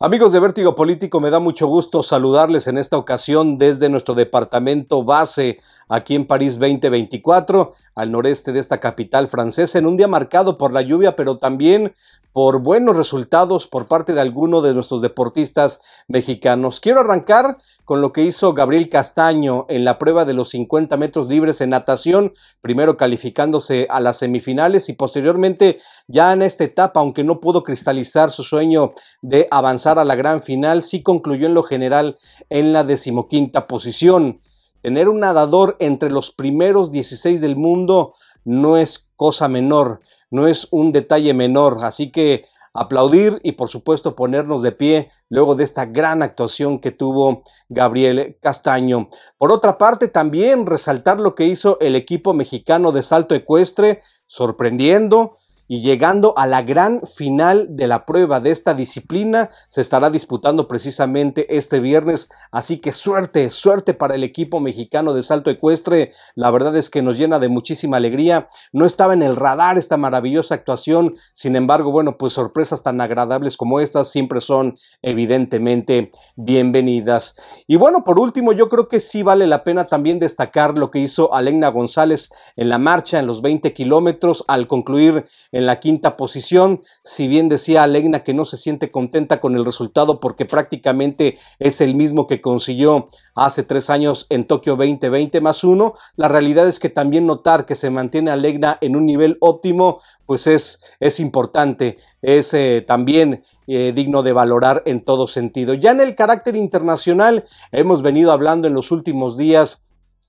Amigos de Vértigo Político, me da mucho gusto saludarles en esta ocasión desde nuestro departamento base aquí en París 2024, al noreste de esta capital francesa, en un día marcado por la lluvia, pero también por buenos resultados por parte de alguno de nuestros deportistas mexicanos. Quiero arrancar con lo que hizo Gabriel Castaño en la prueba de los 50 metros libres en natación, primero calificándose a las semifinales y posteriormente ya en esta etapa, aunque no pudo cristalizar su sueño de avanzar a la gran final, sí concluyó en lo general en la decimoquinta posición. Tener un nadador entre los primeros 16 del mundo no es cosa menor no es un detalle menor. Así que aplaudir y por supuesto ponernos de pie luego de esta gran actuación que tuvo Gabriel Castaño. Por otra parte, también resaltar lo que hizo el equipo mexicano de salto ecuestre, sorprendiendo, y llegando a la gran final de la prueba de esta disciplina, se estará disputando precisamente este viernes, así que suerte, suerte para el equipo mexicano de salto ecuestre, la verdad es que nos llena de muchísima alegría, no estaba en el radar esta maravillosa actuación, sin embargo, bueno, pues sorpresas tan agradables como estas siempre son evidentemente bienvenidas. Y bueno, por último, yo creo que sí vale la pena también destacar lo que hizo Alena González en la marcha en los 20 kilómetros al concluir en la quinta posición. Si bien decía Alegna que no se siente contenta con el resultado porque prácticamente es el mismo que consiguió hace tres años en Tokio 2020 más uno, la realidad es que también notar que se mantiene Alegna en un nivel óptimo, pues es, es importante, es eh, también eh, digno de valorar en todo sentido. Ya en el carácter internacional, hemos venido hablando en los últimos días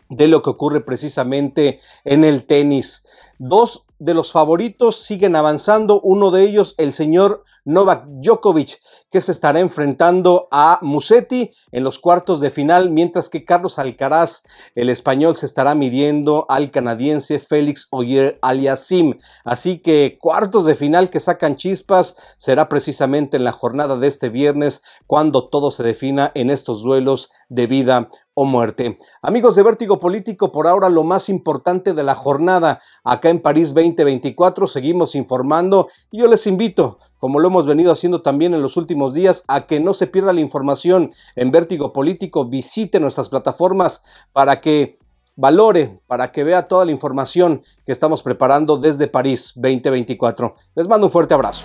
de lo que ocurre precisamente en el tenis. Dos de los favoritos siguen avanzando, uno de ellos el señor Novak Djokovic, que se estará enfrentando a Musetti en los cuartos de final, mientras que Carlos Alcaraz, el español, se estará midiendo al canadiense Félix Oyer Aliasim. Así que cuartos de final que sacan chispas será precisamente en la jornada de este viernes, cuando todo se defina en estos duelos de vida muerte. Amigos de Vértigo Político, por ahora lo más importante de la jornada acá en París 2024, seguimos informando y yo les invito, como lo hemos venido haciendo también en los últimos días, a que no se pierda la información en Vértigo Político, visite nuestras plataformas para que valore, para que vea toda la información que estamos preparando desde París 2024. Les mando un fuerte abrazo.